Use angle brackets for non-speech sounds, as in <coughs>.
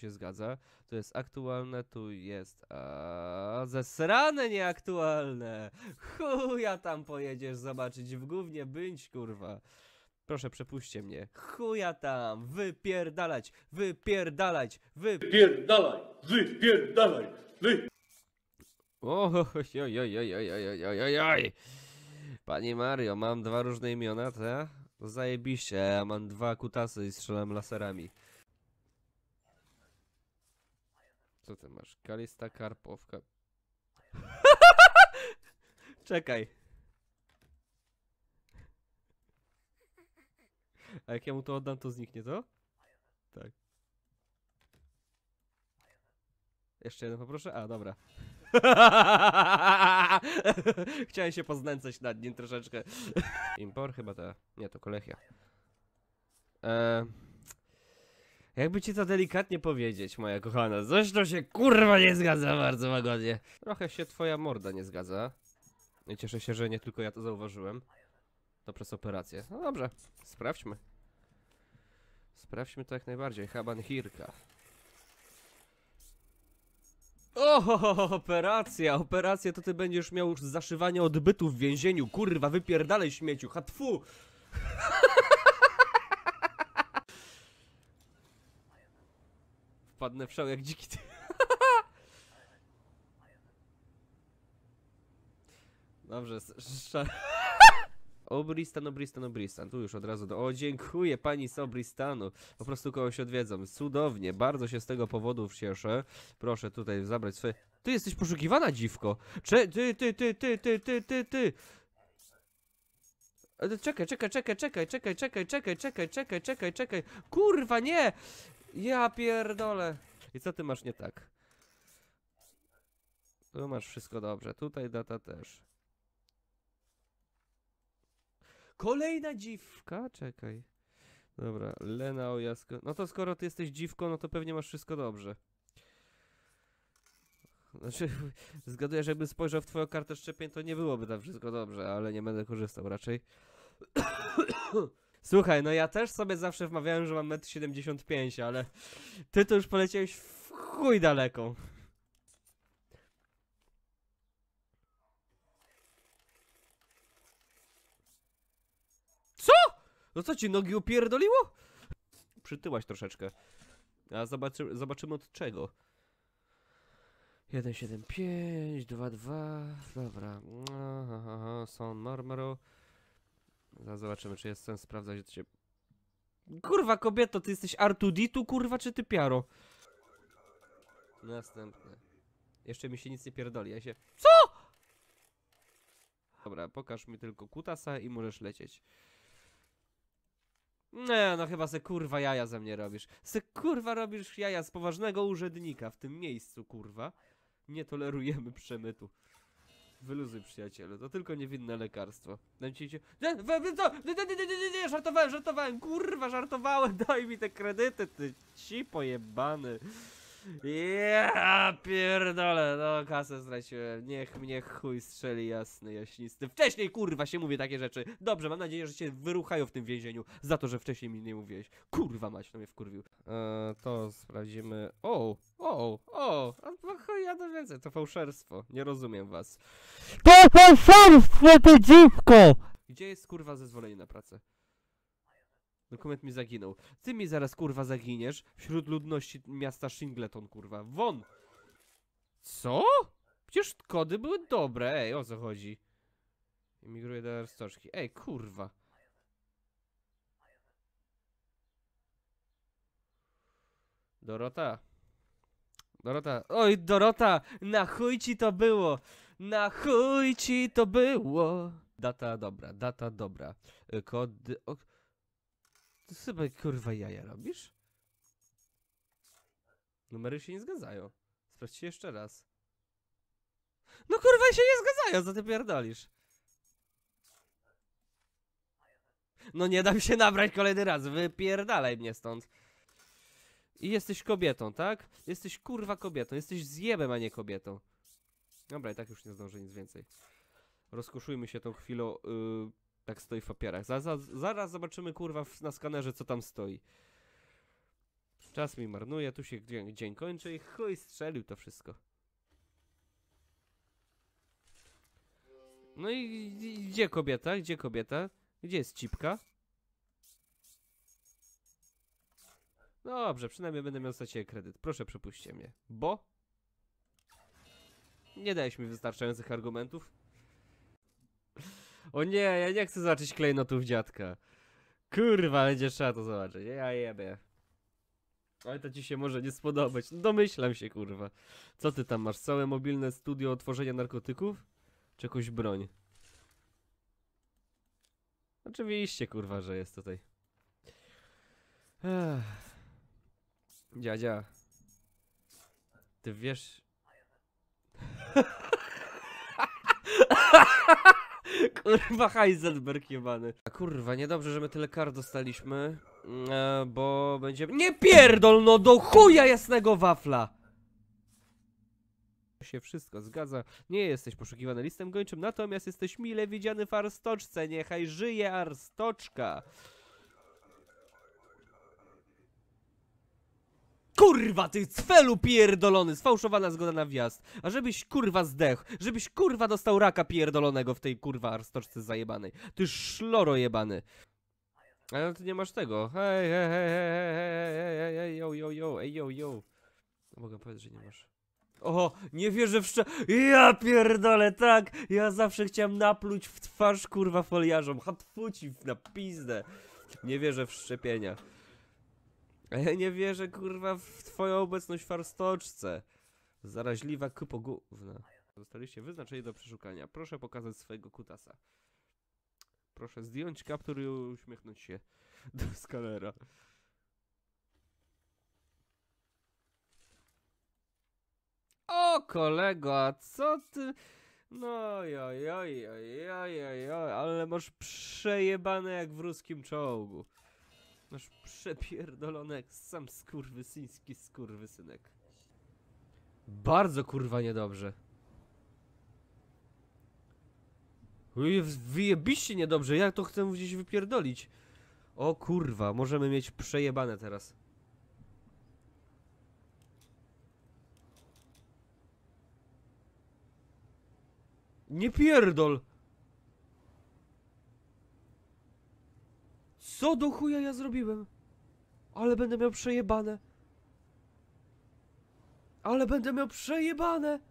tu się zgadza. Tu jest aktualne, tu jest... A, zesrane nieaktualne! Chuja tam pojedziesz zobaczyć w gównie bądź kurwa. Proszę, przepuśćcie mnie. Chuja tam! Wypierdalać! Wypierdalać! Wypierdalaj! Wypierdalaj! Wy... Ojojojojojojojojojojoj! Panie Mario, mam dwa różne imiona, te? No zajebiście, ja mam dwa kutasy i strzelam laserami. Co ty masz? Kalista Karpowka. <laughs> Czekaj. A jak ja mu to oddam, to zniknie, to? Tak. Jeszcze jeden poproszę? A, dobra. <laughs> Chciałem się poznęcać nad nim troszeczkę. Impor chyba ta. Nie, to kolechia. Eee... Jakby ci to delikatnie powiedzieć, moja kochana, coś to się kurwa nie zgadza bardzo łagodnie. Trochę się twoja morda nie zgadza. I cieszę się, że nie tylko ja to zauważyłem. To przez operację. No dobrze, sprawdźmy. Sprawdźmy to jak najbardziej. Haban Hirka. Oho, operacja, operacja, to ty będziesz miał już zaszywanie odbytu w więzieniu. Kurwa, wypierdalej śmieciu, hatfu! wpadnę w szał jak dziki ty. Dobrze, Obristan, Obristan, Obristan. Tu już od razu do... O, dziękuję pani z Obristanu. Po prostu kogoś odwiedzam. Cudownie, bardzo się z tego powodu cieszę. Proszę tutaj zabrać swoje... Ty jesteś poszukiwana, dziwko. Cze... Ty, ty, ty, ty, ty, ty, ty, ty. czekaj, czekaj, czekaj, czekaj, czekaj, czekaj, czekaj, czekaj, czekaj, czekaj, czekaj. Kurwa, nie! Ja pierdolę. I co ty masz nie tak? Tu masz wszystko dobrze. Tutaj data też. Kolejna dziwka? Czekaj. Dobra, Lena Ojasko. No to skoro ty jesteś dziwką, no to pewnie masz wszystko dobrze. Znaczy, <laughs> zgaduję, że jakbym spojrzał w twoją kartę szczepień, to nie byłoby tam wszystko dobrze, ale nie będę korzystał raczej. <coughs> Słuchaj, no ja też sobie zawsze wmawiałem, że mam 1,75 m, ale ty to już poleciałeś w chuj daleko. Co? No co ci nogi upierdoliło? Przytyłaś troszeczkę. A zobaczy, zobaczymy od czego. 1,75, 2,2, dobra. Aha, aha, są marmaro. Zaraz no, zobaczymy, czy jest sens sprawdzać, że ty się... Kurwa kobieto, ty jesteś Artuditu, kurwa, czy ty piaro? Następne. Jeszcze mi się nic nie pierdoli, ja się... CO?! Dobra, pokaż mi tylko kutasa i możesz lecieć. Nie, no chyba se kurwa jaja ze mnie robisz. Se kurwa robisz jaja z poważnego urzędnika w tym miejscu, kurwa. Nie tolerujemy przemytu. Wyluzuj przyjacielu, to tylko niewinne lekarstwo. Dam ci cię... Co? Nie, żartowałem, żartowałem, kurwa, żartowałem, <laughs> daj mi te kredyty, ty ci pojebany. Ja pierdolę, no kasę straciłem. Niech mnie chuj strzeli jasny, jaśnisty. Wcześniej kurwa się mówię takie rzeczy. Dobrze, mam nadzieję, że cię wyruchają w tym więzieniu za to, że wcześniej mi nie mówiłeś. Kurwa mać, to mnie wkurwił. Eee, to sprawdzimy. O, o, o, a no chuj, ja więcej, to fałszerstwo. Nie rozumiem was. To fałszerstwo, to dziwko! Gdzie jest kurwa zezwolenie na pracę? Dokument mi zaginął. Ty mi zaraz kurwa zaginiesz wśród ludności miasta Shingleton, kurwa. Won! Co? Przecież kody były dobre, ej, o co chodzi? Imigruję do roztoczki. Ej, kurwa. Dorota. Dorota. Oj, Dorota! Na chuj ci to było! Na chuj ci to było! Data dobra, data dobra. Kody... Ok. Ty sobie kurwa jaja robisz? Numery się nie zgadzają. Sprawdźcie jeszcze raz. No kurwa się nie zgadzają, za ty pierdolisz. No nie dam się nabrać kolejny raz, wypierdalaj mnie stąd. I jesteś kobietą, tak? Jesteś kurwa kobietą, jesteś zjebem, a nie kobietą. Dobra, i tak już nie zdążę nic więcej. Rozkoszujmy się tą chwilą. Yy... Tak stoi w papierach. Za, za, zaraz zobaczymy, kurwa, na skanerze, co tam stoi. Czas mi marnuje, tu się dzień, dzień kończy i chuj strzelił to wszystko. No i, i gdzie kobieta? Gdzie kobieta? Gdzie jest cipka? Dobrze, przynajmniej będę miał stracić kredyt. Proszę, przepuśćcie mnie. Bo? Nie dałeś mi wystarczających argumentów. O nie, ja nie chcę zobaczyć klejnotów dziadka. Kurwa, będzie trzeba to zobaczyć. Ja jebie. Ale to ci się może nie spodobać. No domyślam się, kurwa. Co ty tam masz? Całe mobilne studio tworzenia narkotyków? Czy jakąś broń? Oczywiście, kurwa, że jest tutaj. Ech. Dziadzia. Ty wiesz... <laughs> <laughs> Kurwa Heisenberg jebany. A kurwa, niedobrze, że my tyle kar dostaliśmy, mm, e, bo będziemy... Nie pierdol no do chuja jasnego wafla! się wszystko zgadza. Nie jesteś poszukiwany listem gończym, natomiast jesteś mile widziany w Arstoczce. Niechaj żyje Arstoczka. Kurwa, ty cfelu pierdolony, sfałszowana zgoda na wjazd. A żebyś kurwa zdechł, żebyś kurwa dostał raka pierdolonego w tej kurwa arstoczce zajebanej. Ty szloro jebany. Ale no, ty nie masz tego. Hej, hej, hej, hej, hej, hej, hej, hej, yo, yo, yo, ej, yo, yo. Mogę powiedzieć, że nie masz. O, nie wierzę w szczę... Ja pierdolę, tak! Ja zawsze chciałem napluć w twarz, kurwa, foliarzom. Hatfuci na pizdę. Nie wierzę w szczepienia. A ja nie wierzę, kurwa, w twoją obecność w farstoczce. Zaraźliwa kupo gówna. Zostaliście wyznaczeni do przeszukania. Proszę pokazać swojego kutasa. Proszę zdjąć kaptur i uśmiechnąć się <laughs> do skalera. O kolego, a co ty... No joj, ale masz przejebane jak w ruskim czołgu. Masz sam jak sam skurwysyński skurwysynek. Bardzo kurwa niedobrze. No wyjebiście niedobrze, ja to chcę gdzieś wypierdolić. O kurwa, możemy mieć przejebane teraz. Nie pierdol! Co do chuja ja zrobiłem? Ale będę miał przejebane. Ale będę miał przejebane!